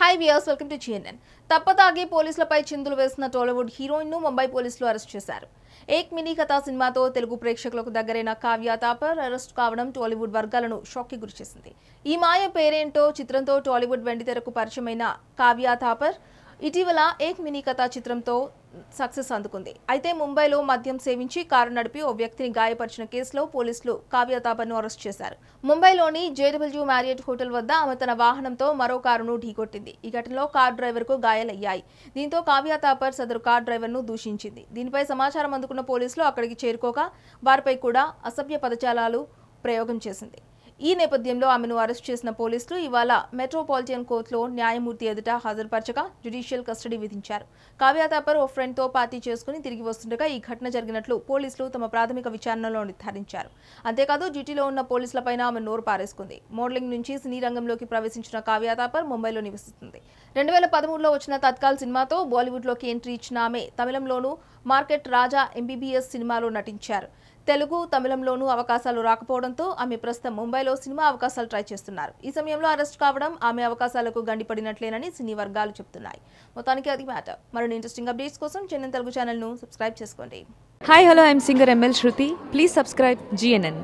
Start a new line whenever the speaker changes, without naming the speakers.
high viewers welcome to GNN తప్పదాగి పోలీసులపై చిందులు వేసిన టాలీవుడ్ హీరోయిన్ను ముంబై పోలీసులు అరెస్ట్ చేశారు ఏక్ మినీ కథా సినిమాతో తెలుగు ప్రేక్షకులకు దగ్గరైన కావ్య తాపర్ అరెస్ట్ కావడం టాలీవుడ్ వర్గాలను షాక్కి గురిచేసింది ఈ మాయ పేరేంటో చిత్రంతో టాలీవుడ్ వెండితెరకు పరిచయమైన కావ్య తాపర్ ఇటీవల ఏక్ మినీ కథా చిత్రంతో సక్సెస్ అందుకుంది అయితే ముంబైలో మద్యం సేవించి కారు నడిపి ఓ వ్యక్తిని గాయపరిచిన కేసులో పోలీసులు కావ్య అరెస్ట్ చేశారు ముంబైలోని జేడబ్ల్యూ మ్యారియట్ హోటల్ వద్ద ఆమె తన వాహనంతో మరో కారును ఢీకొట్టింది ఈ ఘటనలో కార్ డ్రైవర్కు గాయాలయ్యాయి దీంతో కావ్యతాపర్ సదరు కార్ డ్రైవర్ను దూషించింది దీనిపై సమాచారం అందుకున్న పోలీసులు అక్కడికి చేరుకోగా వారిపై కూడా అసభ్య పదజాలాలు ప్రయోగం చేసింది ఈ నేపథ్యంలో ఆమెను అరెస్ట్ చేసిన పోలీసులు ఇవాళ మెట్రోపాలిటన్ కోర్టులో న్యాయమూర్తి ఎదుట హాజరుపరచగా జ్యుడిషియల్ కస్టడీ విధించారు కావ్యాతాపర్ ఓ ఫ్రెండ్తో పార్టీ చేసుకుని తిరిగి వస్తుండగా ఈ ఘటన జరిగినట్లు పోలీసులు తమ ప్రాథమిక విచారణలో నిర్ధారించారు అంతేకాదు డ్యూటీలో ఉన్న పోలీసులపైన ఆమె నోరు పారేసుకుంది మోడలింగ్ నుంచి సినీ రంగంలోకి ప్రవేశించిన కావ్యాతాపర్ ముంబైలో నివసిస్తుంది రెండు వేల పదమూడులో వచ్చిన తత్కాల్ సినిమాతో బాలీవుడ్లోకి ఎంట్రీ ఇచ్చిన ఆమె తమిళంలోనూ మార్కెట్ రాజా ఎంబీబీఎస్ సినిమాలో నటించారు తెలుగు తమిళంలోనూ అవకాశాలు రాకపోవడంతో ఆమె ప్రస్తుతం ముంబైలో సినిమా అవకాశాలు ట్రై చేస్తున్నారు ఈ సమయంలో అరెస్ట్ కావడం ఆమె అవకాశాలకు గండిపడినట్లేనని సినీ వర్గాలు చెప్తున్నాయి మొత్తానికి అది మ్యాటర్ మరిన్ని ఇంట్రెస్టింగ్ అప్డేట్స్ కోసం చెన్నై తెలుగు ఛానల్ను సబ్స్క్రైబ్ చేసుకోండి hi hello I'm singer M L Shruti please subscribe GNN